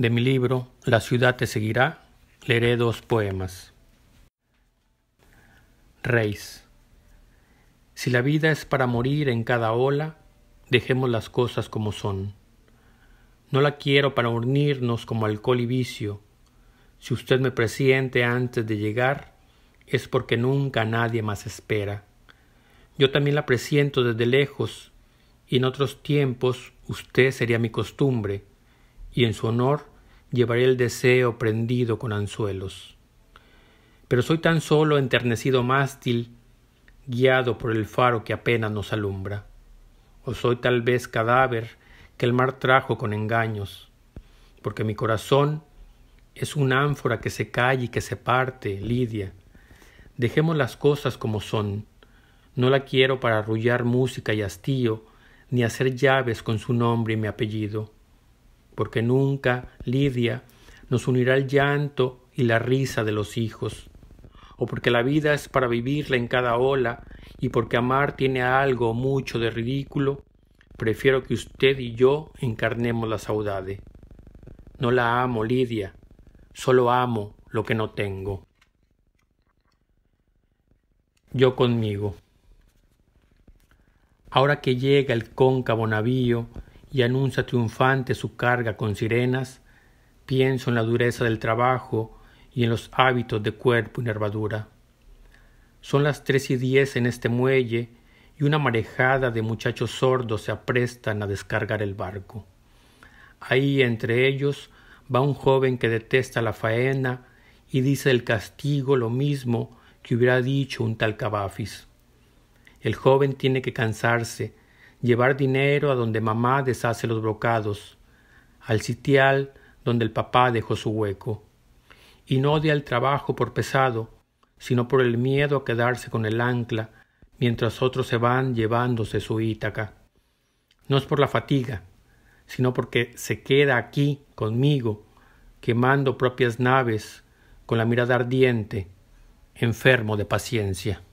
de mi libro La ciudad te seguirá, leeré dos poemas. Reis. Si la vida es para morir en cada ola, dejemos las cosas como son. No la quiero para unirnos como alcohol y vicio. Si usted me presiente antes de llegar, es porque nunca nadie más espera. Yo también la presiento desde lejos, y en otros tiempos usted sería mi costumbre, y en su honor llevaré el deseo prendido con anzuelos. Pero soy tan solo enternecido mástil, guiado por el faro que apenas nos alumbra. O soy tal vez cadáver que el mar trajo con engaños, porque mi corazón es un ánfora que se calle y que se parte, Lidia. Dejemos las cosas como son. No la quiero para arrullar música y hastío, ni hacer llaves con su nombre y mi apellido porque nunca Lidia nos unirá el llanto y la risa de los hijos, o porque la vida es para vivirla en cada ola, y porque amar tiene algo mucho de ridículo, prefiero que usted y yo encarnemos la saudade. No la amo, Lidia, solo amo lo que no tengo. Yo conmigo. Ahora que llega el cóncavo navío y anuncia triunfante su carga con sirenas, pienso en la dureza del trabajo y en los hábitos de cuerpo y nervadura. Son las tres y diez en este muelle y una marejada de muchachos sordos se aprestan a descargar el barco. Ahí entre ellos va un joven que detesta la faena y dice el castigo lo mismo que hubiera dicho un tal Cabafis. El joven tiene que cansarse, llevar dinero a donde mamá deshace los brocados, al sitial donde el papá dejó su hueco. Y no odia el trabajo por pesado, sino por el miedo a quedarse con el ancla, mientras otros se van llevándose su Ítaca. No es por la fatiga, sino porque se queda aquí conmigo, quemando propias naves, con la mirada ardiente, enfermo de paciencia.